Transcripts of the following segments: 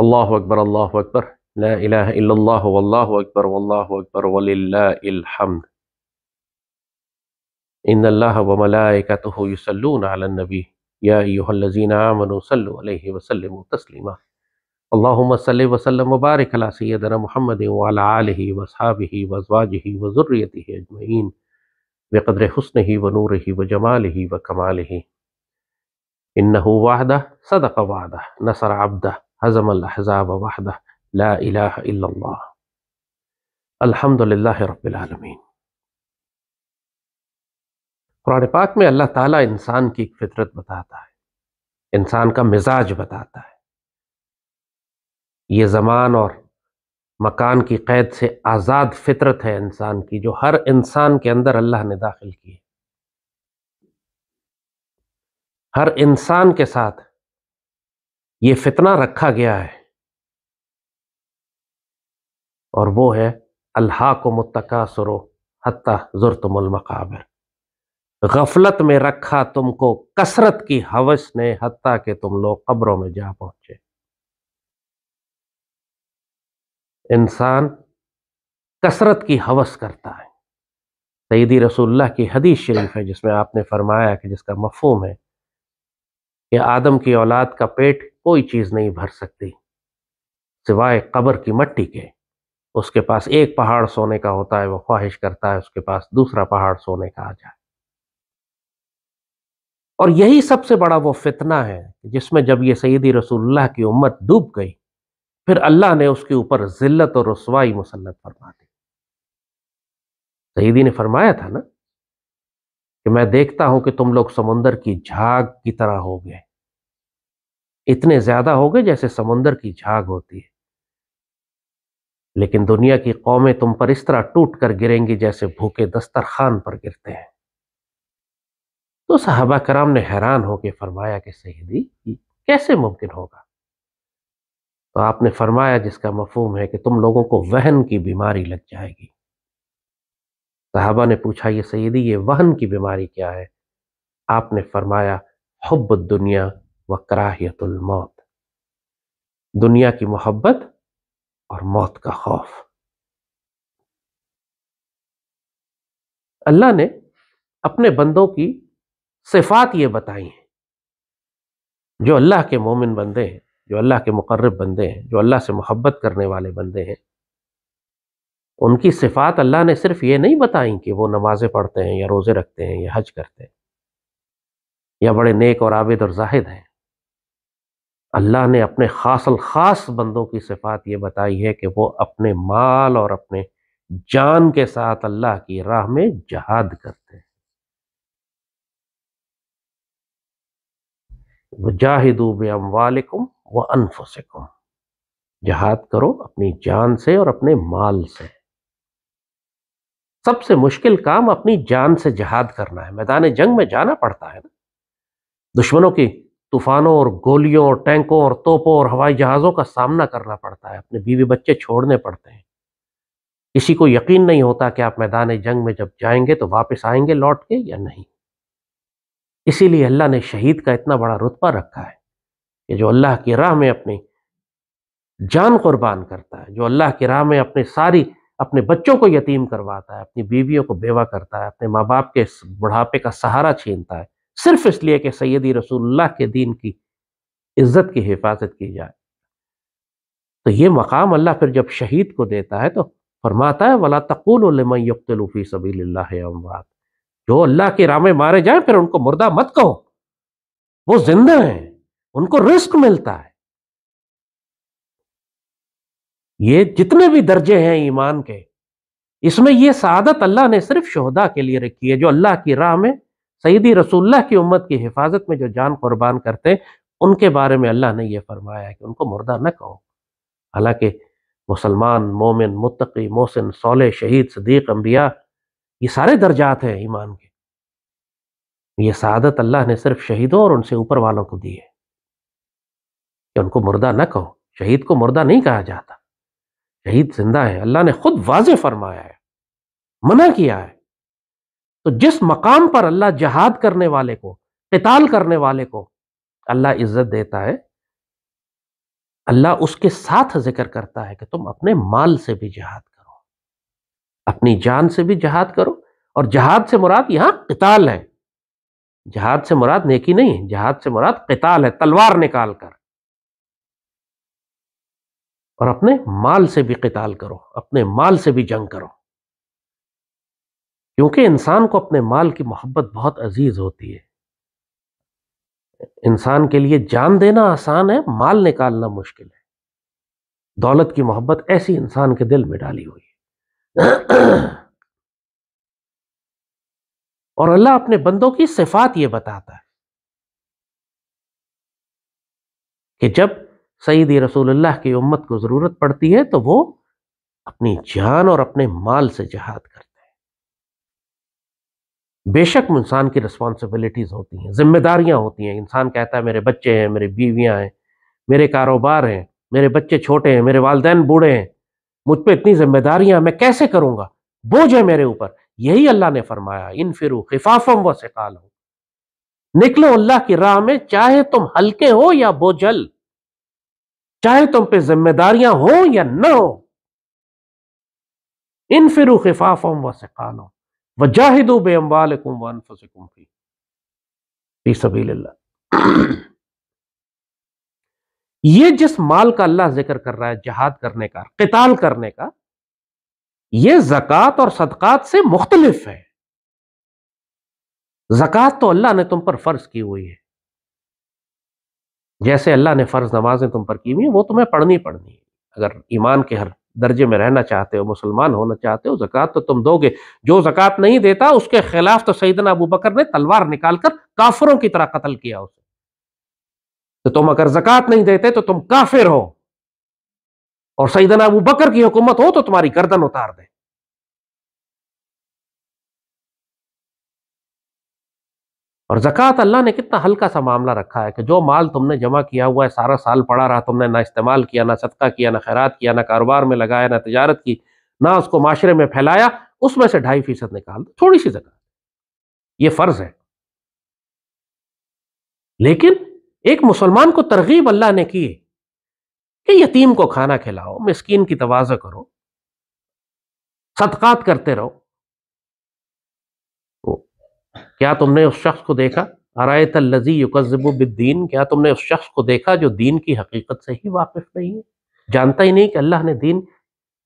الله أكبر الله أكبر لا إله إلا الله والله أكبر والله أكبر ولله الحمد إن الله وملائكته يصلون على النبي يا أيها الذين آمنوا صلوا عليه وسلموا تسليما اللهم صل وسلم وبارك على سيدنا محمد وعلى آله وأصحابه وأزواجه وذريته أجمعين بقدر حسنه ونوره وجماله وكماله إنه وعده صدق وعده نصر عبده हज़म अहज़ाब वाहदा ला इलाहा अल्हम्दुलिल्लाह रब्बिल आलमीन कुरान पाक में अल्लाह ताला इंसान की फितरत बताता है इंसान का मिजाज बताता है ये ज़मान और मकान की कैद से आज़ाद फितरत है इंसान की जो हर इंसान के अंदर अल्लाह ने दाखिल की है हर इंसान के साथ ये फितना रखा गया है और वो है अल्लाह को मुतकासरो हत्ता जुर मकाबिर गफलत में रखा तुमको कसरत की हवस ने हत्ता के तुम लोग कब्रों में जा पहुंचे इंसान कसरत की हवस करता है सईदी रसुल्ला की हदीस शरीफ है जिसमें आपने फरमाया कि जिसका मफहम है कि आदम की औलाद का पेट कोई चीज़ नहीं भर सकती सिवाय कब्र की मट्टी के उसके पास एक पहाड़ सोने का होता है वो ख्वाहिश करता है उसके पास दूसरा पहाड़ सोने का आ जाए और यही सबसे बड़ा वो फितना है जिसमें जब ये सईदी रसूलुल्लाह की उम्मत डूब गई फिर अल्लाह ने उसके ऊपर जिल्लत और रसवाई मुसलत फरमा दी सईदी ने फरमाया था ना कि मैं देखता हूं कि तुम लोग समुंदर की झाग की तरह हो गए इतने ज्यादा हो गए जैसे समुंदर की झाग होती है लेकिन दुनिया की कौमें तुम पर इस तरह टूट कर गिरेंगी जैसे भूखे दस्तरखान पर गिरते हैं तो साहबा कराम ने हैरान होकर फरमाया कि सहीदी कैसे मुमकिन होगा तो आपने फरमाया जिसका मफहम है कि तुम लोगों को वहन की बीमारी लग जाएगी साहबा ने पूछा ये सहीदी ये वहन की बीमारी क्या है आपने फरमाया हब्ब दुनिया व कराहियतुल मौत दुनिया की मोहब्बत और मौत का खौफ अल्लाह ने अपने बंदों की सिफात ये बताई हैं जो अल्लाह के मोमिन बंदे हैं जो अल्लाह के मुकर्रब बंदे हैं जो अल्लाह से मोहब्बत करने वाले बंदे हैं उनकी सिफात अल्लाह ने सिर्फ ये नहीं बताई कि वो नमाज़ें पढ़ते हैं या रोज़े रखते हैं या हज करते हैं या बड़े नेक और आबिद और जाहिद हैं अल्लाह ने अपने खास ख़ास बंदों की सिफात ये बताई है कि वो अपने माल और अपने जान के साथ अल्लाह की राह में जहाद करते हैं जाहिदूब अमवालिकुम व अनफुसकुम जहाद करो अपनी जान से और अपने माल से सबसे मुश्किल काम अपनी जान से जहाद करना है मैदान जंग में जाना पड़ता है ना दुश्मनों की तूफानों और गोलियों और टैंकों और तोपों और हवाई जहाज़ों का सामना करना पड़ता है अपने बीवी बच्चे छोड़ने पड़ते हैं किसी को यकीन नहीं होता कि आप मैदान जंग में जब जाएंगे तो वापस आएंगे लौट के या नहीं इसीलिए अल्लाह ने शहीद का इतना बड़ा रुतबा रखा है कि जो अल्लाह की राह में अपनी जान कुर्बान करता है जो अल्लाह की राह में अपने सारी अपने बच्चों को यतीम करवाता है अपनी बीवियों को बेवा करता है अपने माँ बाप के बुढ़ापे का सहारा छीनता है सिर्फ इसलिए कि सैदी रसूलुल्लाह के दीन की इज्जत की हिफाजत की जाए तो ये मकाम अल्लाह फिर जब शहीद को देता है तो फरमाता है वला तकुलफ़ी सभी अमवात जो अल्लाह के राह में मारे जाए फिर उनको मुर्दा मत कहो वो जिंदा हैं उनको रिस्क मिलता है ये जितने भी दर्जे हैं ईमान के इसमें यह सादत अल्लाह ने सिर्फ शहदा के लिए रखी है जो अल्लाह की राह में सईदी रसुल्ला की उम्मत की हिफाजत में जो जान कुर्बान करते उनके बारे में अल्लाह ने यह फरमाया है कि उनको मुर्दा न कहो हालांकि मुसलमान मोमिन मुतकी मोहसिन सोले शहीद सदीक अम्बिया ये सारे दर्जात हैं ईमान के ये शहादत अल्लाह ने सिर्फ शहीदों और उनसे ऊपर वालों को दी है कि उनको मुर्दा न कहो शहीद को मुर्दा नहीं कहा जाता शहीद जिंदा है अल्लाह ने खुद वाज फरमाया है मना किया है तो जिस मकाम पर अल्लाह जहाद करने वाले को कताल करने वाले को अल्लाह इज्जत देता है अल्लाह उसके साथ जिक्र करता है कि तुम अपने माल से भी जहाद करो अपनी जान से भी जहाद करो और जहाद से मुराद यहां कताल है जहाद से मुराद नेकी नहीं है जहाद से मुराद कताल है तलवार निकाल कर और अपने माल से भी कताल करो अपने माल से भी जंग करो क्योंकि इंसान को अपने माल की मोहब्बत बहुत अजीज होती है इंसान के लिए जान देना आसान है माल निकालना मुश्किल है दौलत की मोहब्बत ऐसी इंसान के दिल में डाली हुई है और अल्लाह अपने बंदों की सिफात ये बताता है कि जब सईदी रसूलुल्लाह की उम्मत को ज़रूरत पड़ती है तो वो अपनी जान और अपने माल से जहाद करते बेशक इंसान की रिस्पॉन्सिबिलिटीज़ होती हैं जिम्मेदारियां होती हैं इंसान कहता है मेरे बच्चे हैं मेरी बीवियां हैं मेरे कारोबार हैं मेरे बच्चे छोटे हैं मेरे वालदेन बूढ़े हैं मुझ पर इतनी जिम्मेदारियां मैं कैसे करूंगा बोझ है मेरे ऊपर यही अल्लाह ने फरमाया इन फिर खिफाफम व सिकाल हो निकलो अल्लाह की राह में चाहे तुम हल्के हो या बोझल चाहे तुम पे जिम्मेदारियां हो या ना हो इन फिर खिफाफम व सिकाल हो वजाहिदो बेअम्बाल कुमान फी ये जिस माल का अल्लाह जिक्र कर रहा है जहाद करने का किताल करने का ये जक़ात और सदक़ात से मुख्तलिफ है जक़ात तो अल्लाह ने तुम पर फ़र्ज की हुई है जैसे अल्लाह ने फ़र्ज नमाजें तुम पर की हुई वो तुम्हें पढ़नी पड़नी है अगर ईमान के हर दर्जे में रहना चाहते हो मुसलमान होना चाहते हो जक़ात तो तुम दोगे जो जक़ात नहीं देता उसके खिलाफ तो सईदना अबू बकर ने तलवार निकालकर काफिरों की तरह कत्ल किया उसे तो तुम अगर जक़ात नहीं देते तो तुम काफिर हो और सईदना अबू बकर की हुकूमत हो तो तुम्हारी गर्दन उतार दे और ज़क़़त अल्लाह ने कितना हल्का सा मामला रखा है कि जो माल तुमने जमा किया हुआ है सारा साल पड़ा रहा तुमने ना इस्तेमाल किया ना सदका किया ना खैरात किया ना कारोबार में लगाया ना तजारत की ना उसको माशरे में फैलाया उसमें से ढाई फीसद निकाल दो थोड़ी सी ज़क़़त ये फ़र्ज़ है लेकिन एक मुसलमान को तरगीब अल्लाह ने की कि यतीम को खाना खिलाओ मस्किन की तोज़ करो सदक़ात करते रहो क्या तुमने उस शख्स को देखा आरायत लजी युकजबुद्दीन क्या तुमने उस शख्स को देखा जो दीन की हकीकत से ही वाकिफ नहीं है जानता ही नहीं कि अल्लाह ने दीन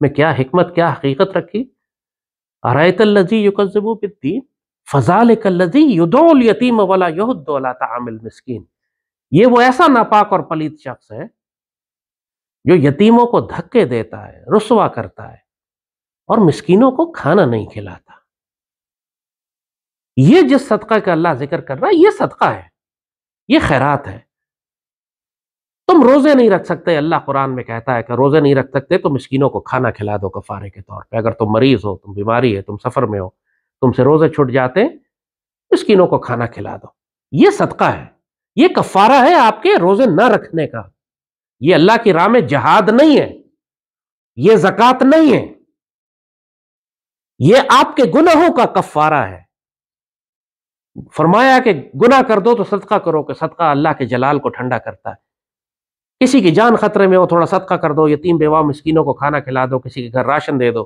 में क्या हमत क्या हकीकत रखी आरायत लजी युकजबुद्दीन फजाल लजी युदोल यतीम वाला युद्दोला तामिल मस्किन ये वो ऐसा नापाक और पलीत शख्स है जो यतीमों को धक्के देता है रसवा करता है और मस्किनों को खाना नहीं खिलाता ये जिस सदका का अल्लाह जिक्र कर रहा है ये सदका है ये खैरात है तुम रोजे नहीं रख सकते अल्लाह कुरान में कहता है कि रोजे नहीं रख सकते तो मिस्किनों को खाना खिला दो कफारे के तौर पे अगर तुम मरीज हो तुम बीमारी है तुम सफर में हो तुमसे रोजे छुट जाते मिस्किनों को खाना खिला दो ये सदका है ये कफारा है आपके रोजे न रखने का ये अल्लाह की राह में जहाद नहीं है ये जक़ात नहीं है ये आपके गुनाहों का कफारा है फरमाया कि गुना कर दो तो सदका करो कि सदका अल्लाह के जलाल को ठंडा करता है किसी की जान खतरे में हो थोड़ा सदका कर दो यतीम बेवा मस्किनों को खाना खिला दो किसी के घर राशन दे दो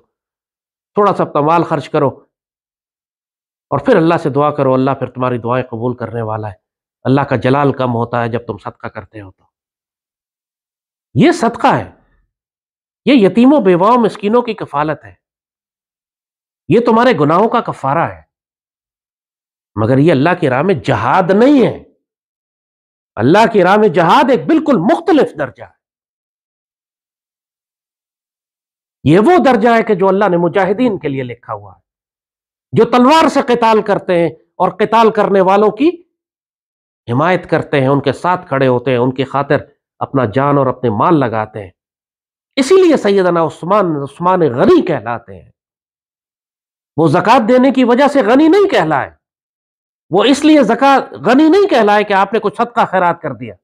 थोड़ा सा अपना माल खर्च करो और फिर अल्लाह से दुआ करो अल्लाह फिर तुम्हारी दुआएं कबूल करने वाला है अल्लाह का जलाल कम होता है जब तुम सदका करते हो तो ये सदका है ये यतीमों बेवाओं मस्किनों की कफालत है ये तुम्हारे गुनाहों का कफारा है मगर ये अल्लाह की राह में जहाद नहीं है अल्लाह की राह में जहाद एक बिल्कुल मुख्तलिफ दर्जा है ये वो दर्जा है कि जो अल्लाह ने मुजाहिदीन के लिए लिखा हुआ है जो तलवार से कताल करते हैं और कताल करने वालों की हिमायत करते हैं उनके साथ खड़े होते हैं उनकी खातिर अपना जान और अपने माल लगाते हैं इसीलिए सैदना उस्मान उस्मान गनी कहलाते हैं वो जक़ात देने की वजह से गनी नहीं कहलाए वो इसलिए जका गनी नहीं कहलाए कि आपने कुछ सदका खैरात कर दिया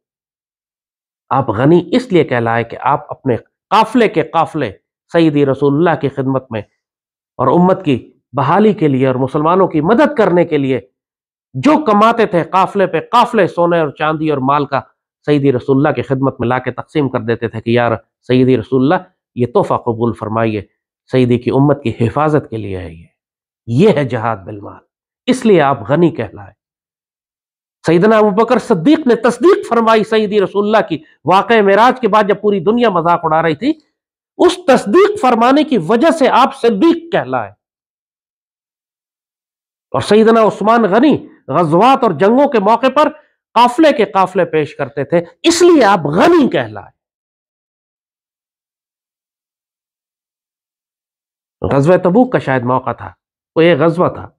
आप गनी इसलिए कहलाए कि आप अपने काफले के काफले सईदी रसोल्ला की खिदमत में और उम्मत की बहाली के लिए और मुसलमानों की मदद करने के लिए जो कमाते थे काफले पे काफले सोने और चांदी और माल का सईदी रसुल्ला की खिदमत में ला के तकसीम कर देते थे कि यार सईदी रसुल्ला ये तोहफ़ा कबूल फरमाइए सईदी की उम्मत की हिफाजत के लिए है ये ये है जहाद बिलमाल इसलिए आप गनी कहलाए सईदना अबू बकर सद्दीक ने तस्दीक फरमाई सईदी रसुल्ला की वाक़ मराज के बाद जब पूरी दुनिया मजाक उड़ा रही थी उस तस्दीक फरमाने की वजह से आप सद्दीक कहलाए और सईदना उस्मान गनी गजवात और जंगों के मौके पर काफले के काफले पेश करते थे इसलिए आप गनी कहलाए गजब तबूक का शायद मौका था वो ये गजबा था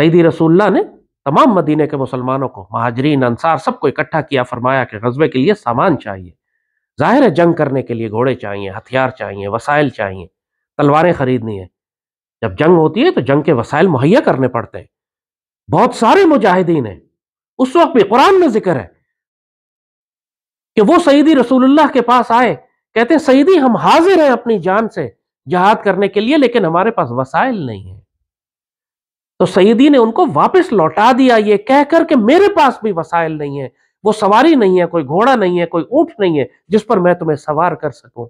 सईदी रसूल्ला ने तमाम मदीने के मुसलमानों को महाजरीन अंसार सबको इकट्ठा किया फरमाया कि गजबे के लिए सामान चाहिए जाहिर है जंग करने के लिए घोड़े चाहिए हथियार चाहिए वसाइल चाहिए तलवारें खरीदनी है जब जंग होती है तो जंग के वसाइल मुहैया करने पड़ते हैं बहुत सारे मुजाहिदीन हैं उस वक्त भी कुरान में जिक्र है कि वो सईदी रसूलुल्लाह के पास आए कहते हैं सईदी हम हाजिर हैं अपनी जान से जहाद करने के लिए लेकिन हमारे पास वसाइल नहीं है तो सईदी ने उनको वापस लौटा दिया ये कहकर के मेरे पास भी वसाइल नहीं है वो सवारी नहीं है कोई घोड़ा नहीं है कोई ऊंट नहीं है जिस पर मैं तुम्हें सवार कर सकूं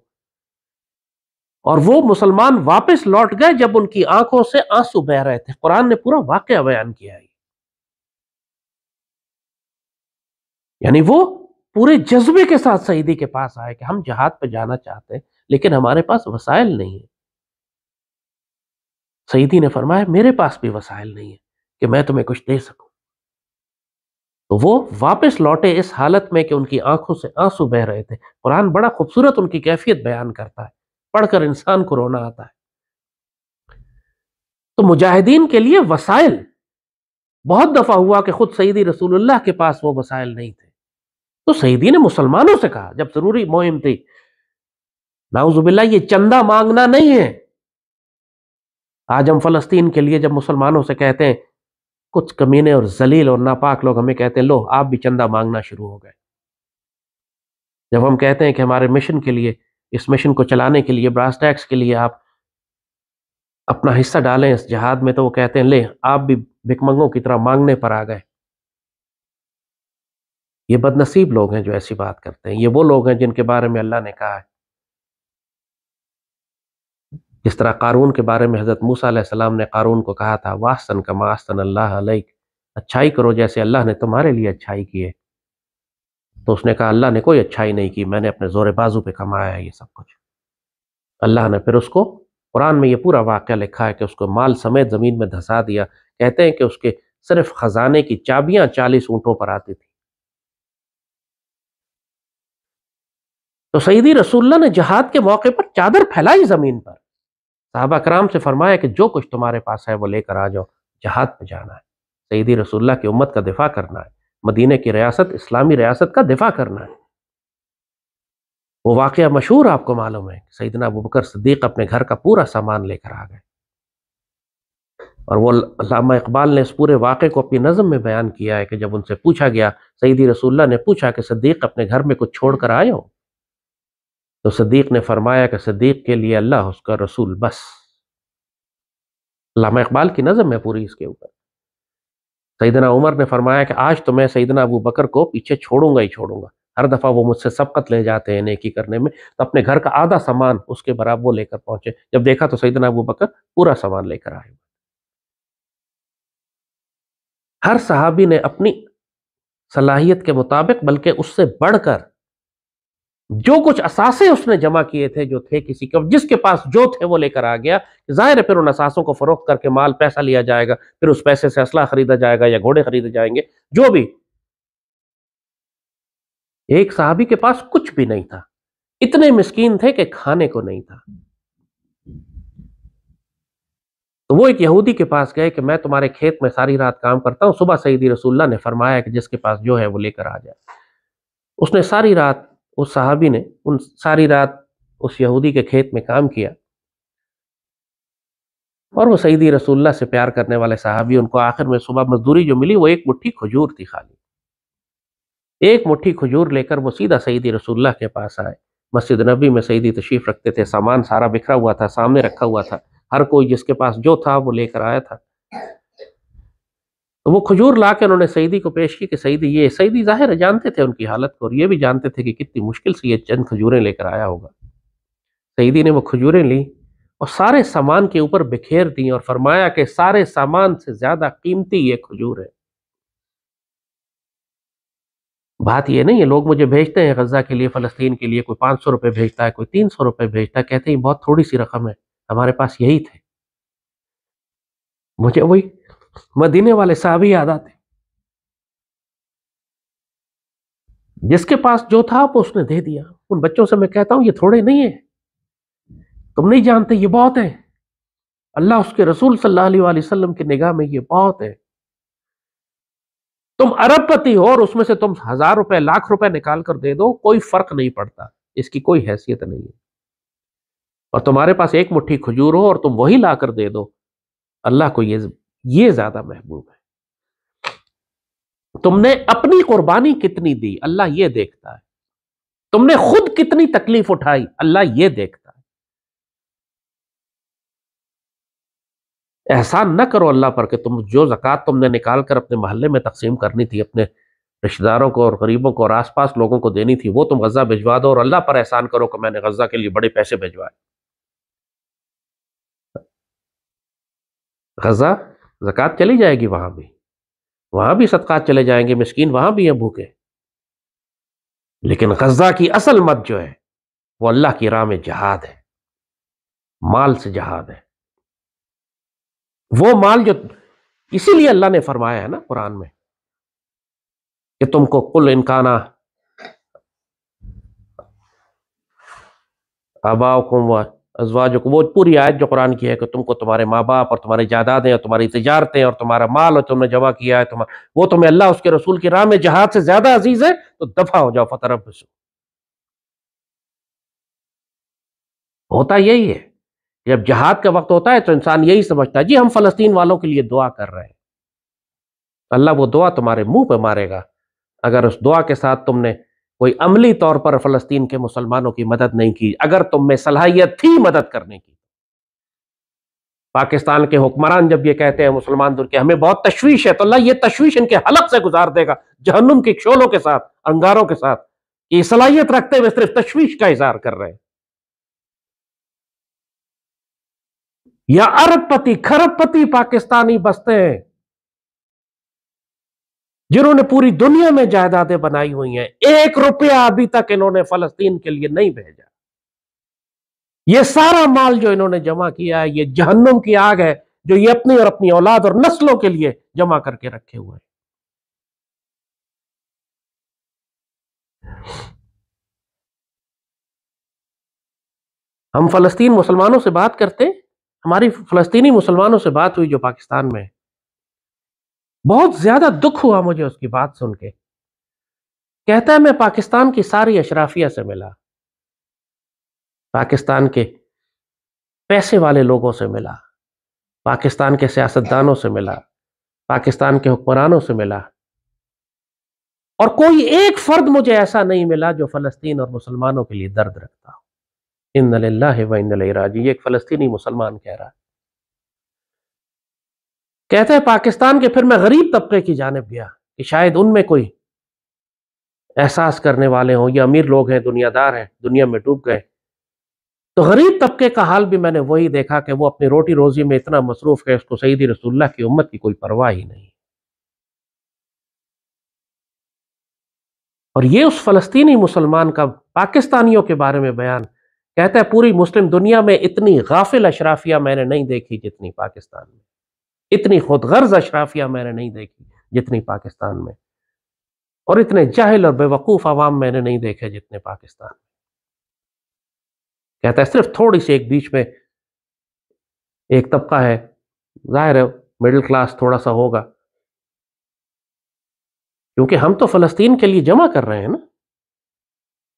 और वो मुसलमान वापस लौट गए जब उनकी आंखों से आंसू बह रहे थे कुरान ने पूरा वाक्य बयान किया है यानी वो पूरे जज्बे के साथ सईदी के पास आए कि हम जहाद पर जाना चाहते हैं लेकिन हमारे पास वसाइल नहीं है सईदी ने फरमाया मेरे पास भी वसाइल नहीं है कि मैं तुम्हें कुछ दे सकूं तो वो वापस लौटे इस हालत में कि उनकी आंखों से आंसू बह रहे थे कुरान बड़ा खूबसूरत उनकी कैफियत बयान करता है पढ़कर इंसान को रोना आता है तो मुजाहिदीन के लिए वसाइल बहुत दफ़ा हुआ कि खुद सईदी रसूलुल्लाह के पास वो वसाइल नहीं थे तो सईदी ने मुसलमानों से कहा जब ज़रूरी मुहिम थी नाउजुबिल्ला ये चंदा मांगना नहीं है आज हम फलस्तीन के लिए जब मुसलमानों से कहते हैं कुछ कमीने और जलील और नापाक लोग हमें कहते हैं लो आप भी चंदा मांगना शुरू हो गए जब हम कहते हैं कि हमारे मिशन के लिए इस मिशन को चलाने के लिए ब्रास टैक्स के लिए आप अपना हिस्सा डालें इस जहाद में तो वो कहते हैं ले आप भी भिकमंगों की तरह मांगने पर आ गए ये बदनसीब लोग हैं जो ऐसी बात करते हैं ये वो लोग हैं जिनके बारे में अल्लाह ने कहा है जिस तरह कारून के बारे में हज़रत मूसा सलाम ने कारून को कहा था वासन का मासन अल्लाह अलैक अच्छाई करो जैसे अल्लाह ने तुम्हारे लिए अच्छाई की है तो उसने कहा अल्लाह ने कोई अच्छाई नहीं की मैंने अपने जोर बाजू पर कमाया है ये सब कुछ अल्लाह ने फिर उसको कुरान में यह पूरा वाक़ लिखा है कि उसको माल समेत ज़मीन में धंसा दिया कहते हैं कि उसके सिर्फ ख़जाने की चाबियां चालीस ऊँटों पर आती थी तो सईदी रसूल्ला ने जहाद के मौके पर चादर फैलाई ज़मीन पर साहबा कराम से फरमाया कि जो कुछ तुम्हारे पास है वो लेकर आ जाओ जहाद पर जाना है सईदी रसुल्ला की उम्मत का दिफा करना है मदीने की रियासत इस्लामी रियासत का दिफा करना है वो वाक़ मशहूर आपको मालूम है सईदना अबू सदीक अपने घर का पूरा सामान लेकर आ गए और वो लामा इकबाल ने इस पूरे वाक़े को अपनी नज़म में बयान किया है कि जब उनसे पूछा गया सईदी रसुल्ला ने पूछा कि सदीक अपने घर में कुछ छोड़ कर आए हो तो सदीक ने फरमाया कि सदीक के लिए अल्लाह उसका रसूल बस लामा इकबाल की नज़म है पूरी इसके ऊपर सईदना उमर ने फरमाया कि आज तो मैं सईदना अबू बकर को पीछे छोड़ूंगा ही छोड़ूंगा हर दफ़ा वो मुझसे सबकत ले जाते हैं नेकी करने में तो अपने घर का आधा सामान उसके बराबर वो लेकर पहुंचे जब देखा तो सईदना अबू बकर पूरा सामान लेकर आए हर सहाबी ने अपनी सलाहियत के मुताबिक बल्कि उससे बढ़कर जो कुछ असासे उसने जमा किए थे जो थे किसी के जिसके पास जो थे वो लेकर आ गया जाहिर है फिर उन असासों को फरोख्त करके माल पैसा लिया जाएगा फिर उस पैसे से असला खरीदा जाएगा या घोड़े खरीदे जाएंगे जो भी एक साहबी के पास कुछ भी नहीं था इतने मिस्कीन थे कि खाने को नहीं था तो वो एक यहूदी के पास गए कि मैं तुम्हारे खेत में सारी रात काम करता हूं सुबह सईदी रसुल्ला ने फरमाया कि जिसके पास जो है वो लेकर आ जाए उसने सारी रात उस सहाबी ने उन सारी रात उस यहूदी के खेत में काम किया और वो सईदी रसूल्ला से प्यार करने वाले साहबी उनको आखिर में सुबह मजदूरी जो मिली वो एक मुट्ठी खजूर थी खाली एक मुट्ठी खजूर लेकर वो सीधा सईदी रसूल्ला के पास आए मस्जिद नबी में सईदी तशीफ रखते थे सामान सारा बिखरा हुआ था सामने रखा हुआ था हर कोई जिसके पास जो था वो लेकर आया था तो वो खजूर ला के उन्होंने सईदी को पेश की कि सईदी ये सईदी जाहिर है जानते थे उनकी हालत को और ये भी जानते थे कि कितनी मुश्किल से ये चंद खजूरें लेकर आया होगा सईदी ने वो खजूरें ली और सारे सामान के ऊपर बिखेर दी और फरमाया कि सारे सामान से ज्यादा कीमती ये खजूर है बात ये नहीं है लोग मुझे भेजते हैं गजा के लिए फ़लस्तीन के लिए कोई पाँच सौ रुपये भेजता है कोई तीन सौ रुपये भेजता है कहते हैं बहुत थोड़ी सी रकम है हमारे पास यही थे मुझे वही मदीने वाले साहबी याद आते जिसके पास जो था वो उसने दे दिया उन बच्चों से मैं कहता हूं ये थोड़े नहीं है तुम नहीं जानते ये बहुत है अल्लाह उसके रसूल सल्लल्लाहु अलैहि वसल्लम की निगाह में ये बहुत है तुम अरबपति हो और उसमें से तुम हजार रुपए लाख रुपए निकाल कर दे दो कोई फर्क नहीं पड़ता इसकी कोई हैसियत नहीं है और तुम्हारे पास एक मुट्ठी खजूर हो और तुम वही ला कर दे दो अल्लाह को ये ये ज्यादा महबूब है तुमने अपनी कुर्बानी कितनी दी अल्लाह ये देखता है तुमने खुद कितनी तकलीफ उठाई अल्लाह ये देखता है एहसान ना करो अल्लाह पर कि तुम जो जक़ात तुमने निकाल कर अपने मोहल्ले में तकसीम करनी थी अपने रिश्तेदारों को और गरीबों को और आसपास लोगों को देनी थी वो तुम गज़ा भिजवा दो और अल्लाह पर एहसान करो कि मैंने गज़ा के लिए बड़े पैसे भिजवाए गज़ा जक़ात चली जाएगी वहाँ भी वहाँ भी सदक़ात चले जाएंगे मिस्किन वहाँ भी हैं भूखे लेकिन गजा की असल मत जो है वो अल्लाह की राह में जहाद है माल से जहाद है वो माल जो इसीलिए अल्लाह ने फरमाया है ना कुरान में कि तुमको कुल इनकाना अबाव कुम अजवाज वो पूरी आयत जो कुरान की है कि तुमको तुम्हारे माँ बाप और तुम्हारी जायदादें और तुम्हारी तजारतें और तुम्हारा माल और तुमने जमा किया है तुम्हारा वो तुम्हें अल्लाह उसके रसूल की राह में जहाद से ज्यादा अजीज है तो दफा हो जाओ फतरब होता यही है जब जहाद का वक्त होता है तो इंसान यही समझता है जी हम फलस्तीन वालों के लिए दुआ कर रहे हैं अल्लाह वो दुआ तुम्हारे मुंह पे मारेगा अगर उस दुआ के साथ तुमने कोई अमली तौर पर फलस्तीन के मुसलमानों की मदद नहीं की अगर तुम में सलाहियत थी मदद करने की पाकिस्तान के हुक्मरान जब ये कहते हैं मुसलमान दुर के हमें बहुत तशवीश है तो अल्लाह ये तशवीश इनके हलक से गुजार देगा जहन्नुम के शोलों के साथ अंगारों के साथ ये सलाहियत रखते हुए सिर्फ तशवीश का इजहार कर रहे हैं या अरबपति खरबपति पाकिस्तानी बसते हैं जिन्होंने पूरी दुनिया में जायदादें बनाई हुई हैं एक रुपया अभी तक इन्होंने फलस्तीन के लिए नहीं भेजा ये सारा माल जो इन्होंने जमा किया है ये जहन्नुम की आग है जो ये अपनी और अपनी औलाद और नस्लों के लिए जमा करके रखे हुए हैं हम फलस्तीन मुसलमानों से बात करते हमारी फलस्तीनी मुसलमानों से बात हुई जो पाकिस्तान में है बहुत ज्यादा दुख हुआ मुझे उसकी बात सुन के कहता है मैं पाकिस्तान की सारी अशराफिया से मिला पाकिस्तान के पैसे वाले लोगों से मिला पाकिस्तान के सियासतदानों से मिला पाकिस्तान के हुक्मरानों से मिला और कोई एक फर्द मुझे ऐसा नहीं मिला जो फलस्तीन और मुसलमानों के लिए दर्द रखता हो इन व इन राजी एक फलस्तीनी मुसलमान कह रहा है कहते हैं पाकिस्तान के फिर मैं गरीब तबके की जानब गया कि शायद उनमें कोई एहसास करने वाले हों या अमीर लोग हैं दुनियादार हैं दुनिया में डूब गए तो गरीब तबके का हाल भी मैंने वही देखा कि वो अपनी रोटी रोजी में इतना मसरूफ है उसको सईदी रसुल्ला की उम्मत की कोई परवाह ही नहीं और ये उस फलस्तीनी मुसलमान का पाकिस्तानियों के बारे में बयान कहता है पूरी मुस्लिम दुनिया में इतनी गाफिल अशराफिया मैंने नहीं देखी जितनी पाकिस्तान में इतनी खुद गर्ज अशराफिया मैंने नहीं देखी जितनी पाकिस्तान में और इतने जाहिल और बेवकूफ़ आवाम मैंने नहीं देखे जितने पाकिस्तान में कहता है सिर्फ थोड़ी सी एक बीच में एक तबका है जाहिर है मिडिल क्लास थोड़ा सा होगा क्योंकि हम तो फ़लस्तीन के लिए जमा कर रहे हैं ना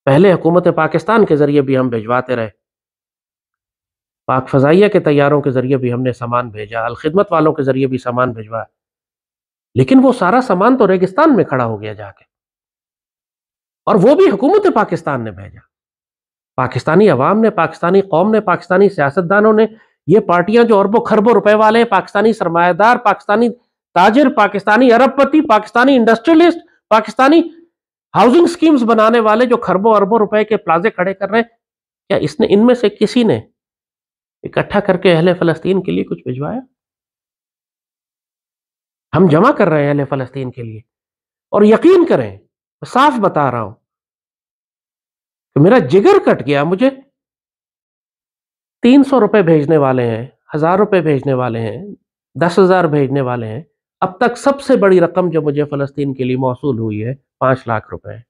पहले हुकूमत पाकिस्तान के ज़रिए भी हम भिजवाते रहे पाक फ़जाइया के तैयारों के ज़रिए भी हमने सामान भेजा अलखदमत वालों के ज़रिए भी सामान भेजवा लेकिन वो सारा सामान तो रेगिस्तान में खड़ा हो गया जाके और वो भी हुकूमत पाकिस्तान ने भेजा पाकिस्तानी अवाम ने पाकिस्तानी कौम ने पाकिस्तानी सियासतदानों ने ये पार्टियां जो अरबों खरबों रुपए वाले पाकिस्तानी सरमायादार पाकिस्तानी ताजिर पाकिस्तानी अरबपति Pakistani industrialist Pakistani housing schemes बनाने वाले जो खरबों अरबों रुपए के प्लाजे खड़े कर रहे हैं क्या इसने इनमें से किसी ने इकट्ठा करके अहले फ़लस्तीन के लिए कुछ भिजवाया हम जमा कर रहे हैं अहले फ़लस्तीन के लिए और यकीन करें साफ बता रहा हूं तो मेरा जिगर कट गया मुझे तीन सौ रुपए भेजने वाले हैं हज़ार रुपये भेजने वाले हैं दस हज़ार भेजने वाले हैं अब तक सबसे बड़ी रकम जो मुझे फ़लस्तीन के लिए मौसू हुई है पांच लाख रुपए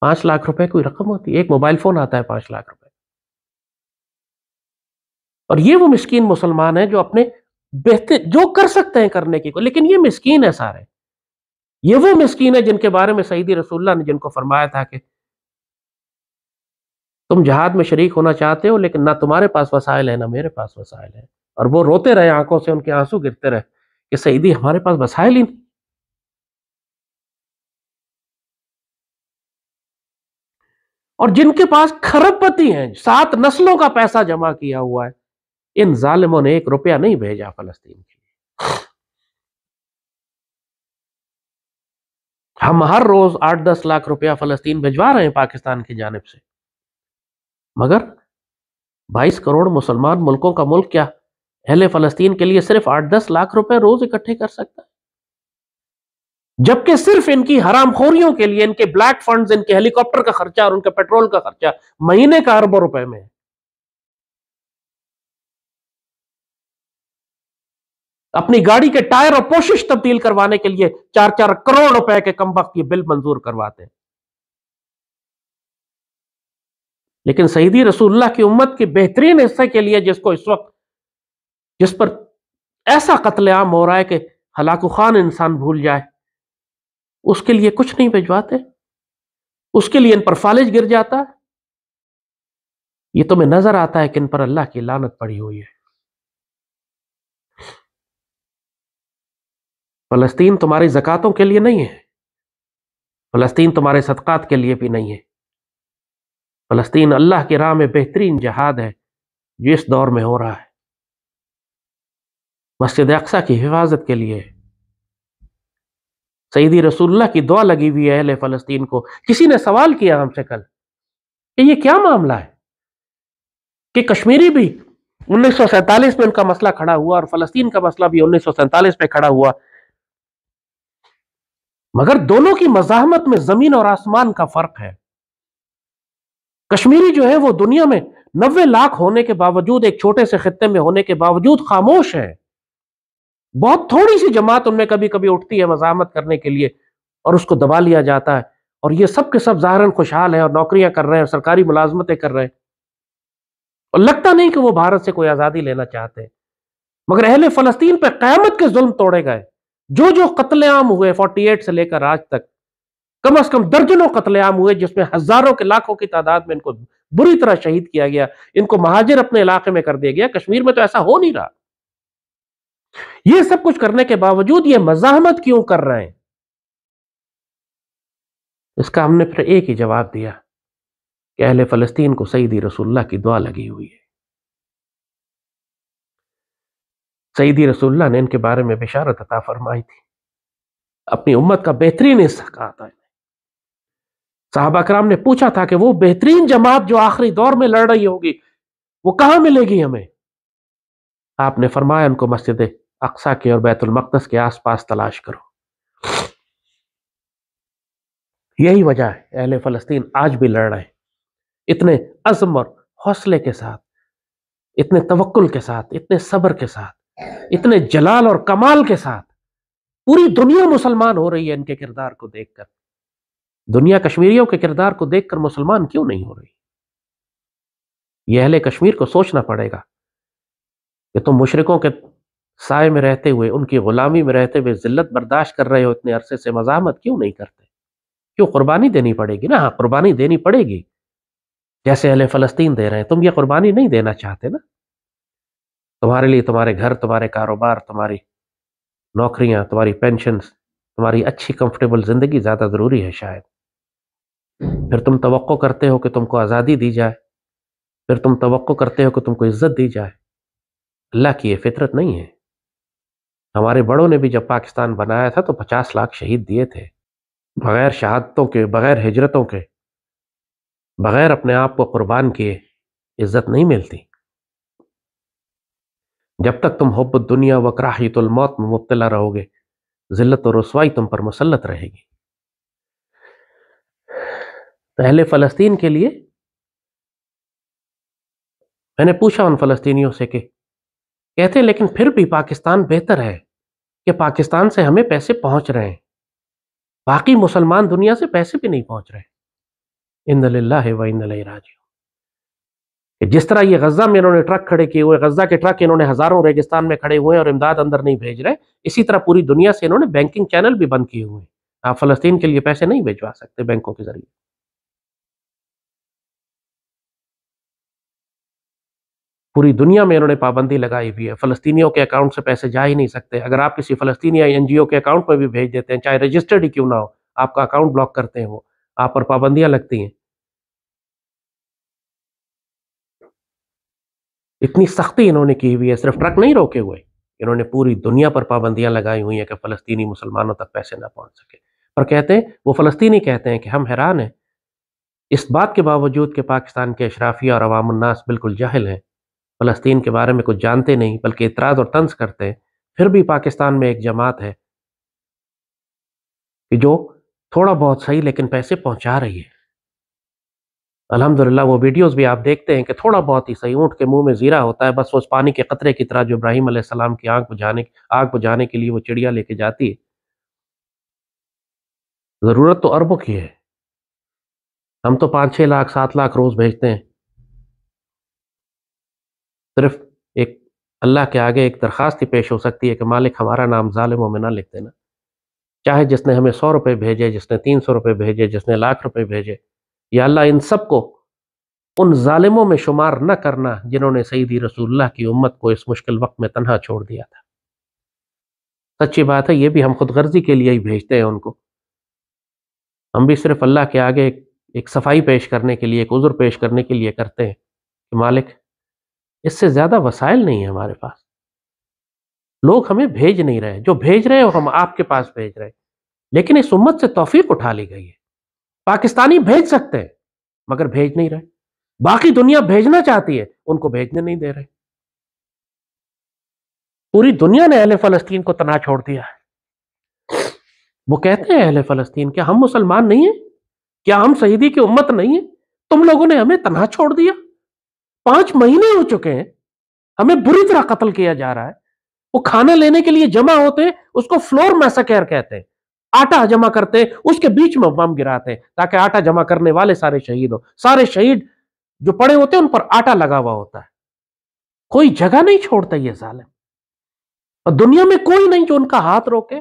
पांच लाख रुपए कोई रकम होती है एक मोबाइल फ़ोन आता है पांच लाख रुपए और ये वो मिस्किन मुसलमान है जो अपने बेहतर जो कर सकते हैं करने की को लेकिन ये मिस्किन है सारे ये वो मिस्किन है जिनके बारे में सईदी रसुल्ला ने जिनको फरमाया था कि तुम जहाद में शरीक होना चाहते हो लेकिन ना तुम्हारे पास वसायल है ना मेरे पास वसायल है और वो रोते रहे आंखों से उनके आंसू गिरते रहे कि सईदी हमारे पास वसायल ही नहीं और जिनके पास खरबपति हैं सात नस्लों का पैसा जमा किया हुआ है इन जालिमों ने एक रुपया नहीं भेजा फलस्तीन के लिए हम हर रोज आठ दस लाख रुपया फलस्तीन भिजवा रहे हैं पाकिस्तान की जानब से मगर 22 करोड़ मुसलमान मुल्कों का मुल्क क्या अहले फलस्तीन के लिए सिर्फ आठ दस लाख रुपए रोज इकट्ठे कर सकता है जबकि सिर्फ इनकी हराम खोरियों के लिए इनके ब्लैक फंड्स इनके हेलीकॉप्टर का खर्चा और उनके पेट्रोल का खर्चा महीने का अरबों रुपए में है अपनी गाड़ी के टायर और पोशिश तब्दील करवाने के लिए चार चार करोड़ रुपए के कम वक्त ये बिल मंजूर करवाते हैं लेकिन सईदी रसूल्लाह की उम्मत के बेहतरीन हिस्से के लिए जिसको इस वक्त जिस पर ऐसा कत्लेआम हो रहा है कि हलाकू खान इंसान भूल जाए उसके लिए कुछ नहीं भिजवाते उसके लिए इन पर फालिज गिर जाता है ये तुम्हें नजर आता है कि इन पर अल्लाह की लानत पड़ी हुई है फ़लस्तीन तुम्हारी ज़क़़तों के लिए नहीं है फ़लस्तीन तुम्हारे सदक़ात के लिए भी नहीं है फ़लस्तीन अल्लाह की राह में बेहतरीन जहाद है जो इस दौर में हो रहा है मस्जिद अक्सा की हिफाजत के लिए सईदी रसूल्ला की दुआ लगी हुई है अहल फ़लस्तीन को किसी ने सवाल किया हमसे कल कि ये क्या मामला है कि कश्मीरी भी उन्नीस में उनका मसला खड़ा हुआ और फ़लस्तीन का मसला भी उन्नीस में खड़ा हुआ मगर दोनों की मजाहमत में जमीन और आसमान का फर्क है कश्मीरी जो है वो दुनिया में नब्बे लाख होने के बावजूद एक छोटे से खत्ते में होने के बावजूद खामोश है बहुत थोड़ी सी जमात उनमें कभी कभी उठती है मजामत करने के लिए और उसको दबा लिया जाता है और ये सब के सब ज़ाहरन खुशहाल है और नौकरियां कर रहे हैं और सरकारी मुलाजमतें कर रहे हैं और लगता नहीं कि वो भारत से कोई आज़ादी लेना चाहते मगर अहले फ़लस्तीन पर क़्यामत के जुल्म तोड़े गए जो जो कत्लेआम हुए 48 से लेकर आज तक कम अज कम दर्जनों कत्लेआम हुए जिसमें हजारों के लाखों की तादाद में इनको बुरी तरह शहीद किया गया इनको महाजिर अपने इलाके में कर दिया गया कश्मीर में तो ऐसा हो नहीं रहा यह सब कुछ करने के बावजूद ये मजामत क्यों कर रहे हैं इसका हमने फिर एक ही जवाब दिया कि अहले फलस्तीन को सईदी रसुल्ला की दुआ लगी हुई है सईदी रसुल्ला ने इनके बारे में बिशारत अता फरमाई थी अपनी उम्मत का बेहतरीन हिस्सा कहा था साहबा कराम ने पूछा था कि वो बेहतरीन जमात जो आखिरी दौर में लड़ रही होगी वो कहाँ मिलेगी हमें आपने फरमाया उनको मस्जिद अक्सा के और बैतुलमकदस के के आसपास तलाश करो यही वजह है अहले फ़लस्तीन आज भी लड़ रहे हैं इतने अज़म और हौसले के साथ इतने तवक्ल के साथ इतने सब्र के साथ इतने जलाल और कमाल के साथ पूरी दुनिया मुसलमान हो रही है इनके किरदार को देखकर दुनिया कश्मीरियों के किरदार को देखकर मुसलमान क्यों नहीं हो रही यह अहले कश्मीर को सोचना पड़ेगा कि तुम मुशरकों के साय में रहते हुए उनकी गुलामी में रहते हुए जिल्लत बर्दाश्त कर रहे हो इतने अरसे से मजामत क्यों नहीं करते क्यों कुर्बानी देनी पड़ेगी ना हाँ कुर्बानी देनी पड़ेगी जैसे अहले फ़लस्तीन दे रहे हैं तुम ये कुर्बानी नहीं देना चाहते ना तुम्हारे लिए तुम्हारे घर तुम्हारे कारोबार तुम्हारी नौकरियां तुम्हारी पेंशन तुम्हारी अच्छी कंफर्टेबल ज़िंदगी ज़्यादा ज़रूरी है शायद फिर तुम तो करते हो कि तुमको आज़ादी दी जाए फिर तुम तो करते हो कि तुमको इज्जत दी जाए अल्लाह की ये फितरत नहीं है हमारे बड़ों ने भी जब पाकिस्तान बनाया था तो पचास लाख शहीद दिए थे बगैर शहादतों के बगैर हिजरतों के बगैर अपने आप को कुर्बान किए इज्जत नहीं मिलती जब तक तुम हब दुनिया व मौत में मुबतला रहोगे जिल्लत और रसवाई तुम पर मुसलत रहेगी पहले तो फ़लस्तीन के लिए मैंने पूछा उन फ़लस्तीनियों से कि कहते लेकिन फिर भी पाकिस्तान बेहतर है कि पाकिस्तान से हमें पैसे पहुंच रहे हैं बाकी मुसलमान दुनिया से पैसे भी नहीं पहुंच रहे इंदल्ला व इंदल राजी कि जिस तरह ये गजा में इन्होंने ट्रक खड़े किए हुए गजा के ट्रक इन्होंने हजारों रेगिस्तान में खड़े हुए हैं और इमदाद अंदर नहीं भेज रहे इसी तरह पूरी दुनिया से इन्होंने बैंकिंग चैनल भी बंद किए हुए हैं आप फलस्तीन के लिए पैसे नहीं भेजवा सकते बैंकों के जरिए पूरी दुनिया में इन्होंने पाबंदी लगाई हुई है फलस्तीनियों के अकाउंट से पैसे जा ही नहीं सकते अगर आप किसी फलस्तीनी या एनजीओ के अकाउंट में भी भेज देते हैं चाहे रजिस्टर्ड ही क्यों ना हो आपका अकाउंट ब्लॉक करते हैं वो आप पर पाबंदियां लगती हैं इतनी सख्ती इन्होंने की हुई है सिर्फ ट्रक नहीं रोके हुए इन्होंने पूरी दुनिया पर पाबंदियां लगाई हुई हैं कि फ़लस्तीनी मुसलमानों तक पैसे ना पहुंच सके पर कहते हैं वो फ़लस्तीनी कहते हैं कि हम हैरान हैं इस बात के बावजूद कि पाकिस्तान के अशराफिया और अवामन्नास बिल्कुल जाहिल हैं फ़लस्तीन के बारे में कुछ जानते नहीं बल्कि इतराज़ और तंज करते हैं फिर भी पाकिस्तान में एक जमात है कि जो थोड़ा बहुत सही लेकिन पैसे पहुंचा रही है अल्हम्दुलिल्लाह वो वीडियोस भी आप देखते हैं कि थोड़ा बहुत ही सही ऊँट के मुंह में ज़ीरा होता है बस उस पानी के कतरे की तरह जो इब्राहिम आसमाम की आँख बुझाने आग बुझाने के लिए वो चिड़िया लेके जाती है ज़रूरत तो अरबों की है हम तो पाँच छः लाख सात लाख रोज़ भेजते हैं सिर्फ एक अल्लाह के आगे एक दरख्वास्त ही पेश हो सकती है कि मालिक हमारा नाम ालिमों में ना लिख देना चाहे जिसने हमें सौ रुपये भेजे जिसने तीन सौ रुपये भेजे जिसने लाख रुपये भेजे या अल्लाह इन सब को उन ालिमों में शुमार न करना जिन्होंने सईदी रसूल्ला की उम्मत को इस मुश्किल वक्त में तनहा छोड़ दिया था सच्ची बात है ये भी हम खुद गर्जी के लिए ही भेजते हैं उनको हम भी सिर्फ अल्लाह के आगे एक, एक सफाई पेश करने के लिए एक उजुर पेश करने के लिए करते हैं कि मालिक इससे ज़्यादा वसाइल नहीं है हमारे पास लोग हमें भेज नहीं रहे जो भेज रहे हैं हम आपके पास भेज रहे हैं लेकिन इस उम्मत से तोफ़ी उठा ली गई है पाकिस्तानी भेज सकते हैं मगर भेज नहीं रहे बाकी दुनिया भेजना चाहती है उनको भेजने नहीं दे रहे पूरी दुनिया ने अहले फलस्तीन को तना छोड़ दिया है वो कहते हैं अहले फलस्तीन क्या हम मुसलमान नहीं है क्या हम शहीदी की उम्मत नहीं है तुम लोगों ने हमें तना छोड़ दिया पांच महीने हो चुके हैं हमें बुरी तरह कत्ल किया जा रहा है वो खाना लेने के लिए जमा होते हैं उसको फ्लोर मैसाकेयर कहते हैं आटा जमा करते उसके बीच में बम गिराते ताकि आटा जमा करने वाले सारे शहीद हो सारे शहीद जो पड़े होते हैं उन पर आटा लगा हुआ होता है कोई जगह नहीं छोड़ता ये जालिम और दुनिया में कोई नहीं जो उनका हाथ रोके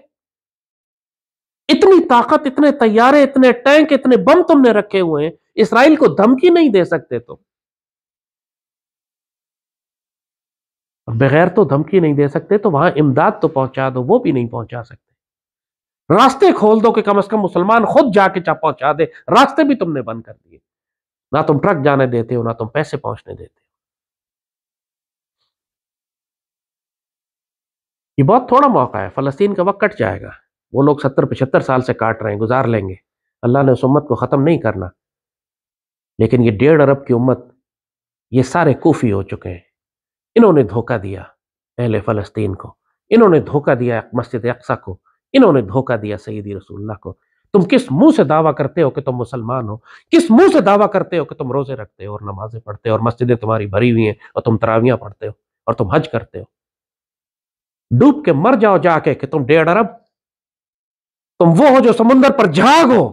इतनी ताकत इतने तैयारे इतने टैंक इतने बम तुमने रखे हुए हैं इसराइल को धमकी नहीं दे सकते तो। बगैर तो धमकी नहीं दे सकते तो वहां इमदाद तो पहुंचा दो वो भी नहीं पहुंचा सकते रास्ते खोल दो कि कम से कम मुसलमान खुद जाके चा पहुंचा दे रास्ते भी तुमने बंद कर दिए ना तुम ट्रक जाने देते हो ना तुम पैसे पहुंचने देते हो ये बहुत थोड़ा मौका है फलस्तीन का वक्त कट जाएगा वो लोग सत्तर पचहत्तर साल से काट रहे हैं गुजार लेंगे अल्लाह ने उस उम्मत को ख़त्म नहीं करना लेकिन ये डेढ़ अरब की उम्मत ये सारे कोफी हो चुके हैं इन्होंने धोखा दिया पहले फ़लस्तीन को इन्होंने धोखा दिया मस्जिद अक्सा को इन्होंने धोखा दिया सईदी रसूल्ला को तुम किस मुंह से दावा करते हो कि तुम मुसलमान हो किस मुंह से दावा करते हो कि तुम रोजे रखते हो और नमाजें पढ़ते हो और मस्जिदें तुम्हारी भरी हुई हैं और तुम तरावियां पढ़ते हो और तुम हज करते हो डूब के मर जाओ जाके कि तुम डेढ़ अरब तुम वो हो जो समुंदर पर झाग हो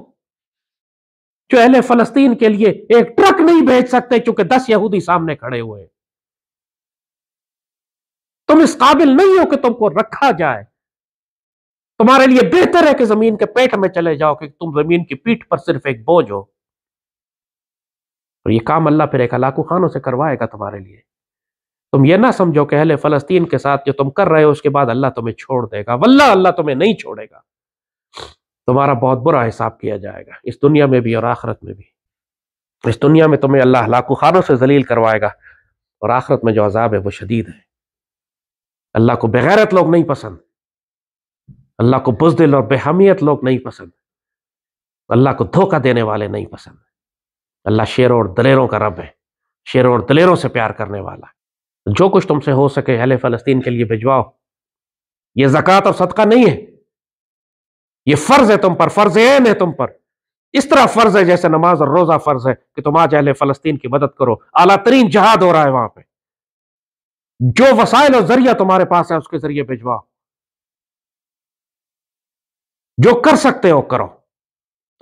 जो अहले फलस्तीन के लिए एक ट्रक नहीं भेज सकते क्योंकि दस यहूदी सामने खड़े हुए तुम इस काबिल नहीं हो कि तुमको रखा जाए तुम्हारे लिए बेहतर है कि जमीन के पेट में चले जाओ कि तुम जमीन की पीठ पर सिर्फ एक बोझ हो और ये काम अल्लाह फिर एक अलाकू खानों से करवाएगा तुम्हारे लिए तुम ये ना समझो कि अहले फलस्तीन के साथ जो तुम कर रहे हो उसके बाद अल्लाह तुम्हें छोड़ देगा वल्ला अल्लाह तुम्हें नहीं छोड़ेगा तुम्हारा बहुत बुरा हिसाब किया जाएगा इस दुनिया में भी और आखरत में भी इस दुनिया में तुम्हें अल्लाह लाखों खानों से जलील करवाएगा और आखरत में जो अजाब है वो शदीद है अल्लाह को बगैरत लोग नहीं पसंद अल्लाह को बुजदिल और बेहमियत लोग नहीं पसंद अल्लाह को धोखा देने वाले नहीं पसंद अल्लाह शेरों और दलेरों का रब है शेरों और दलेरों से प्यार करने वाला जो कुछ तुमसे हो सके अहल फ़लस्तीन के लिए भिजवाओ ये ज़क़़त और सदका नहीं है ये फ़र्ज़ है तुम पर फ़र्ज़ ऐन है तुम पर इस तरह फ़र्ज़ है जैसे नमाज और रोज़ा फ़र्ज़ है कि तुम आज अहल फ़लस्तीन की मदद करो अला तरीन जहाद हो रहा है वहां पर जो वसाइल और ज़रिया तुम्हारे पास है उसके ज़रिए भिजवाओ जो कर सकते हो करो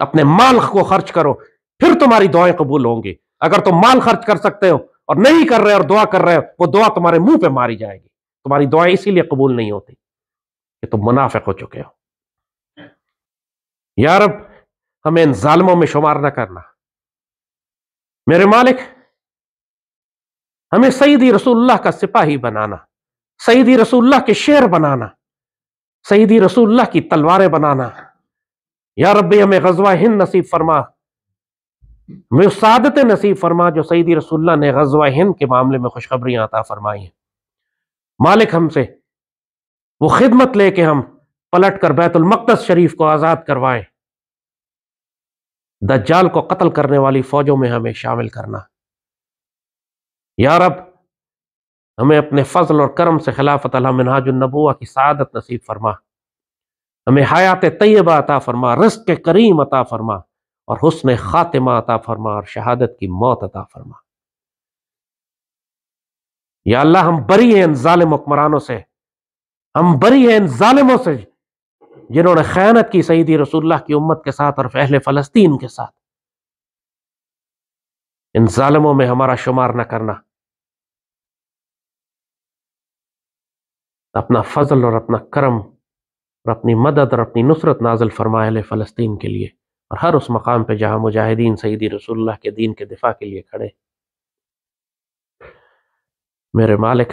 अपने माल को खर्च करो फिर तुम्हारी दुआएं कबूल होंगी अगर तुम माल खर्च कर सकते हो और नहीं कर रहे और दुआ कर रहे हो वो दुआ तुम्हारे मुंह पे मारी जाएगी तुम्हारी दुआएं इसीलिए कबूल नहीं होती कि तुम मुनाफिक हो चुके हो यार अब हमें इन जालमों में शुमार ना करना मेरे मालिक हमें सईदी रसूल्लाह का सिपाही बनाना सईदी रसूल्लाह के शेर बनाना सईदी रसूल्ला की तलवारें बनाना या रबी हमें गजवा हिंद नसीब फरमा हमें नसीब फरमा जो सईदी रसुल्ला ने गजवा हिंद के मामले में खुशखबरी आता फरमाई मालिक हमसे वो खिदमत लेके हम पलट कर बैतुलमक़दस शरीफ को आज़ाद करवाए दज्जाल को कत्ल करने वाली फौजों में हमें शामिल करना रब हमें अपने फजल और करम से खिलाफत मिनहाजनबुआ की सदत नसीब फरमा हमें हयात तयबा अता फरमा रस्क के करीम अता फरमा और हसन ख़ातिमा अता फरमा और शहादत की मौत अता फरमा या अल्लाह हम बरी हैं इन ालिम हुक्मरानों से हम बरी हैं इन ालिमों से जिन्होंने खयानत की सईदी रसुल्ला की उम्मत के साथ और अहल फ़लस्तीन के साथ इन ालिमों में हमारा शुमार न करना तो अपना फजल और अपना करम और अपनी मदद और अपनी नुसरत नाजल फरमाए फ़लस्तीन के लिए और हर उस मकाम पर जहाँ मुजाहिदीन सईदी रसुल्ला के दीन के दिफा के लिए खड़े मेरे मालिक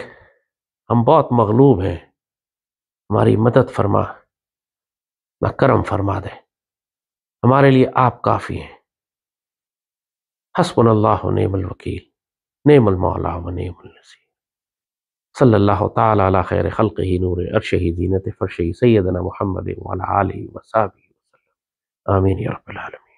हम बहुत मगलूब हैं हमारी मदद फरमा ना करम फरमा दे हमारे लिए आप काफ़ी हैं हसबन अल्लाह नेमल वकील नेमल मौला व नेमल नसी صلى الله تعالى على خير خلقه نور أرشه زينة فرشه سيدنا محمد وعلى آله وصحبه وسلم آمين يا رب العالمين